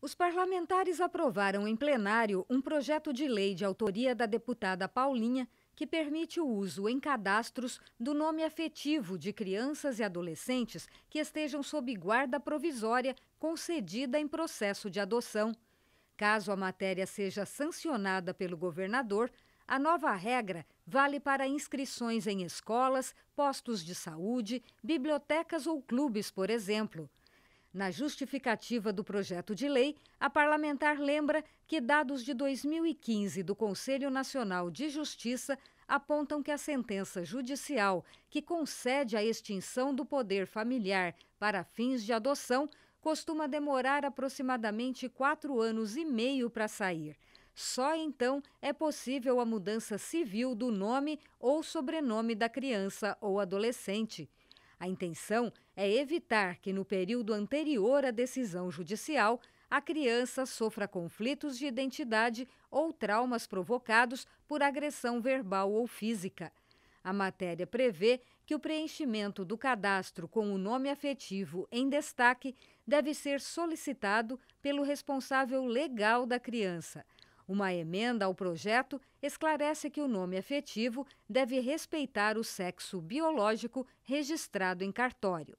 Os parlamentares aprovaram em plenário um projeto de lei de autoria da deputada Paulinha que permite o uso em cadastros do nome afetivo de crianças e adolescentes que estejam sob guarda provisória concedida em processo de adoção. Caso a matéria seja sancionada pelo governador, a nova regra vale para inscrições em escolas, postos de saúde, bibliotecas ou clubes, por exemplo. Na justificativa do projeto de lei, a parlamentar lembra que dados de 2015 do Conselho Nacional de Justiça apontam que a sentença judicial que concede a extinção do poder familiar para fins de adoção costuma demorar aproximadamente quatro anos e meio para sair. Só então é possível a mudança civil do nome ou sobrenome da criança ou adolescente. A intenção é evitar que, no período anterior à decisão judicial, a criança sofra conflitos de identidade ou traumas provocados por agressão verbal ou física. A matéria prevê que o preenchimento do cadastro com o nome afetivo em destaque deve ser solicitado pelo responsável legal da criança. Uma emenda ao projeto esclarece que o nome afetivo deve respeitar o sexo biológico registrado em cartório.